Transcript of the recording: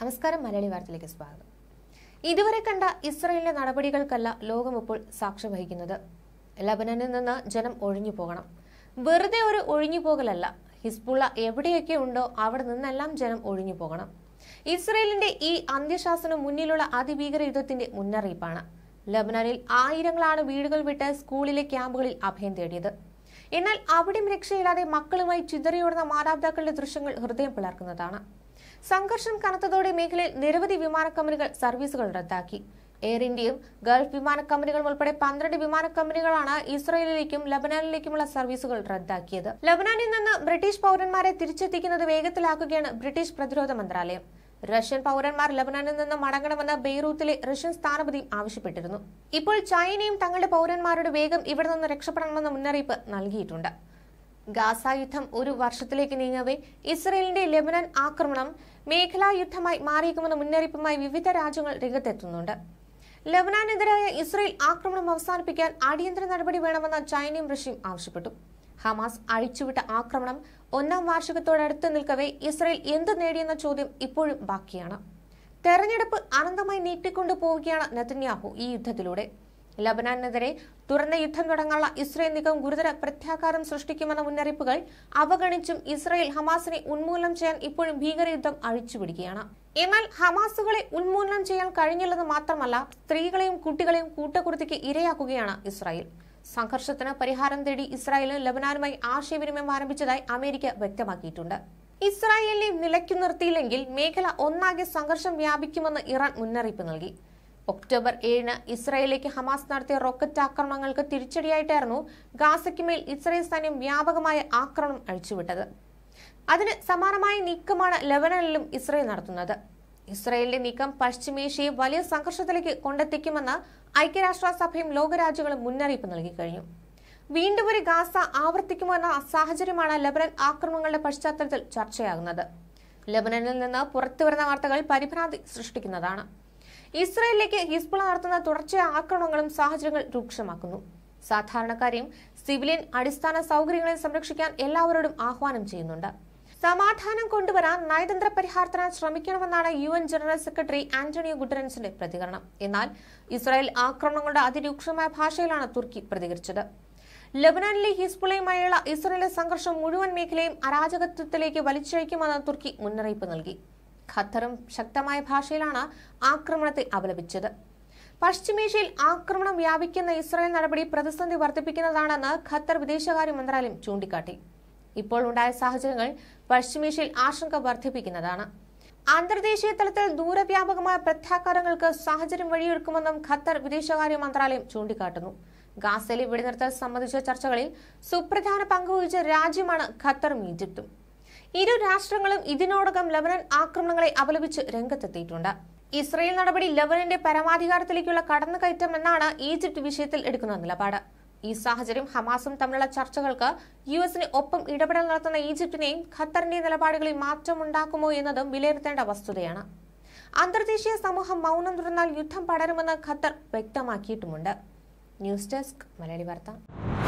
നമസ്കാരം മലയാളി വാർത്തയിലേക്ക് സ്വാഗതം ഇതുവരെ കണ്ട ഇസ്രയേലിന്റെ നടപടികൾക്കല്ല ലോകം ഇപ്പോൾ സാക്ഷ്യം വഹിക്കുന്നത് ലബനനിൽ നിന്ന് ജനം ഒഴിഞ്ഞു പോകണം വെറുതെ ഒരു ഒഴിഞ്ഞു പോകലല്ല ഹിസ്ബുള്ള എവിടെയൊക്കെ ഉണ്ടോ അവിടെ നിന്നെല്ലാം ജനം ഒഴിഞ്ഞു പോകണം ഇസ്രയേലിന്റെ ഈ അന്ത്യശാസനം മുന്നിലുള്ള അതിഭീകര യുദ്ധത്തിന്റെ മുന്നറിയിപ്പാണ് ലബനനിൽ ആയിരങ്ങളാണ് വീടുകൾ വിട്ട് സ്കൂളിലെ ക്യാമ്പുകളിൽ അഭയം തേടിയത് എന്നാൽ അവിടെയും രക്ഷയില്ലാതെ മക്കളുമായി ചിതറിയോടുന്ന മാതാപിതാക്കളുടെ ദൃശ്യങ്ങൾ ഹൃദയം പിളർക്കുന്നതാണ് സംഘർഷം കനത്തതോടെ മേഖലയിൽ നിരവധി വിമാനക്കമ്പനികൾ സർവീസുകൾ റദ്ദാക്കി എയർ ഇന്ത്യയും ഗൾഫ് വിമാനക്കമ്പനികളും ഉൾപ്പെടെ പന്ത്രണ്ട് വിമാനക്കമ്പനികളാണ് ഇസ്രയേലിലേക്കും ലബനാനിലേക്കുമുള്ള സർവീസുകൾ റദ്ദാക്കിയത് ലബനാനിൽ നിന്ന് ബ്രിട്ടീഷ് പൗരന്മാരെ തിരിച്ചെത്തിക്കുന്നത് വേഗത്തിലാക്കുകയാണ് ബ്രിട്ടീഷ് പ്രതിരോധ മന്ത്രാലയം റഷ്യൻ പൗരന്മാർ ലബനാനിൽ നിന്ന് മടങ്ങണമെന്ന് ബെയ്റൂത്തിലെ റഷ്യൻ സ്ഥാനപതിയും ആവശ്യപ്പെട്ടിരുന്നു ഇപ്പോൾ ചൈനയും തങ്ങളുടെ പൗരന്മാരുടെ വേഗം ഇവിടെ നിന്ന് രക്ഷപ്പെടണമെന്ന മുന്നറിയിപ്പ് നൽകിയിട്ടുണ്ട് ഗാസ യുദ്ധം ഒരു വർഷത്തിലേക്ക് നീങ്ങവേ ഇസ്രയേലിന്റെ ലെബനൻ ആക്രമണം മേഖലാ യുദ്ധമായി മാറിയേക്കുമെന്ന മുന്നറിയിപ്പുമായി വിവിധ രാജ്യങ്ങൾ രംഗത്തെത്തുന്നുണ്ട് ലബനാനെതിരായ ഇസ്രയേൽ ആക്രമണം അവസാനിപ്പിക്കാൻ അടിയന്തര നടപടി വേണമെന്ന ചൈനയും റഷ്യയും ആവശ്യപ്പെട്ടു ഹമാസ് അഴിച്ചുവിട്ട ആക്രമണം ഒന്നാം വാർഷികത്തോടടുത്ത് നിൽക്കവേ ഇസ്രയേൽ എന്ത് നേടിയെന്ന ചോദ്യം ഇപ്പോഴും ബാക്കിയാണ് തെരഞ്ഞെടുപ്പ് അനന്തമായി നീട്ടിക്കൊണ്ടു പോവുകയാണ് നെതന്യാഹു ഈ യുദ്ധത്തിലൂടെ ലബനാനെതിരെ തുറന്ന യുദ്ധം തുടങ്ങാനുള്ള ഇസ്രയേൽ നീക്കം ഗുരുതര പ്രത്യാഘാതം സൃഷ്ടിക്കുമെന്ന മുന്നറിയിപ്പുകൾ അവഗണിച്ചും ഇസ്രയേൽ ഹമാസിനെ ഉന്മൂലനം ചെയ്യാൻ ഇപ്പോഴും ഭീകരയുദ്ധം അഴിച്ചുപിടിക്കുകയാണ് എന്നാൽ ഹമാസുകളെ ഉന്മൂലനം ചെയ്യാൻ കഴിഞ്ഞില്ലെന്ന് മാത്രമല്ല സ്ത്രീകളെയും കുട്ടികളെയും കൂട്ടക്കുരുതിക്ക് ഇരയാക്കുകയാണ് ഇസ്രായേൽ സംഘർഷത്തിന് പരിഹാരം തേടി ഇസ്രായേലിന് ലബനാനുമായി ആശയവിനിമയം ആരംഭിച്ചതായി അമേരിക്ക വ്യക്തമാക്കിയിട്ടുണ്ട് ഇസ്രായേലിനെ നിലയ്ക്കു നിർത്തിയില്ലെങ്കിൽ മേഖല ഒന്നാകെ സംഘർഷം വ്യാപിക്കുമെന്ന് ഇറാൻ മുന്നറിയിപ്പ് നൽകി ഒക്ടോബർ ഏഴിന് ഇസ്രയേലിലേക്ക് ഹമാസ് നടത്തിയ റോക്കറ്റ് ആക്രമണങ്ങൾക്ക് തിരിച്ചടിയായിട്ടായിരുന്നു മേൽ ഇസ്രയേൽ സൈന്യം വ്യാപകമായ ആക്രമണം അഴിച്ചുവിട്ടത് അതിന് സമാനമായ നീക്കമാണ് ലെബനനിലും ഇസ്രയേൽ നടത്തുന്നത് ഇസ്രയേലിന്റെ നീക്കം പശ്ചിമേഷ്യയെ വലിയ സംഘർഷത്തിലേക്ക് കൊണ്ടെത്തിക്കുമെന്ന് ഐക്യരാഷ്ട്രസഭയും ലോകരാജ്യങ്ങളും മുന്നറിയിപ്പ് നൽകി കഴിഞ്ഞു വീണ്ടും ഒരു ഗാസ ആവർത്തിക്കുമെന്ന സാഹചര്യമാണ് ലബനൻ ആക്രമണങ്ങളുടെ പശ്ചാത്തലത്തിൽ ചർച്ചയാകുന്നത് ലബനനിൽ നിന്ന് പുറത്തുവരുന്ന വാർത്തകൾ പരിഭ്രാന്തി സൃഷ്ടിക്കുന്നതാണ് ഇസ്രയേലിലേക്ക് ഹിസ്ബുൾ നടത്തുന്ന തുടർച്ചയായ ആക്രമണങ്ങളും സാഹചര്യങ്ങൾ രൂക്ഷമാക്കുന്നു സാധാരണക്കാരെയും സിവിലിയൻ അടിസ്ഥാന സൗകര്യങ്ങളെ സംരക്ഷിക്കാൻ എല്ലാവരോടും ആഹ്വാനം ചെയ്യുന്നുണ്ട് സമാധാനം കൊണ്ടുവരാൻ നയതന്ത്ര പരിഹാരത്തിന് ശ്രമിക്കണമെന്നാണ് U N general secretary Antonio ഗുഡറൻസിന്റെ പ്രതികരണം എന്നാൽ ഇസ്രായേൽ ആക്രമണങ്ങളുടെ അതിരൂക്ഷമായ ഭാഷയിലാണ് തുർക്കി പ്രതികരിച്ചത് ലബനാനിലെ ഹിസ്ബുളയുമായുള്ള ഇസ്രായേലിലെ സംഘർഷം മുഴുവൻ മേഖലയും അരാജകത്വത്തിലേക്ക് വലിച്ചയക്കുമെന്ന് തുർക്കി മുന്നറിയിപ്പ് നൽകി ഖത്തറും ശക്തമായ ഭാഷയിലാണ് ആക്രമണത്തെ അപലപിച്ചത് പശ്ചിമേഷ്യയിൽ ആക്രമണം വ്യാപിക്കുന്ന ഇസ്രായേൽ നടപടി പ്രതിസന്ധി വർദ്ധിപ്പിക്കുന്നതാണെന്ന് ഖത്തർ വിദേശകാര്യ മന്ത്രാലയം ചൂണ്ടിക്കാട്ടി ഇപ്പോൾ ഉണ്ടായ സാഹചര്യങ്ങൾ പശ്ചിമേഷ്യയിൽ ആശങ്ക വർദ്ധിപ്പിക്കുന്നതാണ് അന്തർദേശീയ തലത്തിൽ ദൂരവ്യാപകമായ പ്രത്യാഘാതങ്ങൾക്ക് സാഹചര്യം വഴിയൊരുക്കുമെന്നും ഖത്തർ വിദേശകാര്യ മന്ത്രാലയം ചൂണ്ടിക്കാട്ടുന്നു ഗാസലി വെടിനിർത്തൽ സംബന്ധിച്ച ചർച്ചകളിൽ സുപ്രധാന പങ്കുവഹിച്ച രാജ്യമാണ് ഖത്തറും ഈജിപ്തും ഇരു രാഷ്ട്രങ്ങളും ഇതിനോടകം ലബനൻ ആക്രമണങ്ങളെ അപലപിച്ച് രംഗത്തെത്തിയിട്ടുണ്ട് ഇസ്രയേൽ നടപടി ലബനന്റെ പരമാധികാരത്തിലേക്കുള്ള കടന്നുകയറ്റം എന്നാണ് ഈജിപ്ത് വിഷയത്തിൽ എടുക്കുന്ന നിലപാട് ഈ സാഹചര്യം ഹമാസും തമ്മിലുള്ള ചർച്ചകൾക്ക് യു എസിന് ഒപ്പം ഇടപെടൽ നടത്തുന്ന ഈജിപ്തിനെയും ഖത്തറിന്റെയും നിലപാടുകളിൽ മാറ്റമുണ്ടാക്കുമോ എന്നതും വിലയിരുത്തേണ്ട വസ്തുതയാണ് അന്തർദേശീയ സമൂഹം മൗനം തുടർന്നാൽ യുദ്ധം പടരുമെന്ന് ഖത്തർ വ്യക്തമാക്കിയിട്ടുമുണ്ട് ന്യൂസ് ഡെസ്ക് മലയാളി വാർത്ത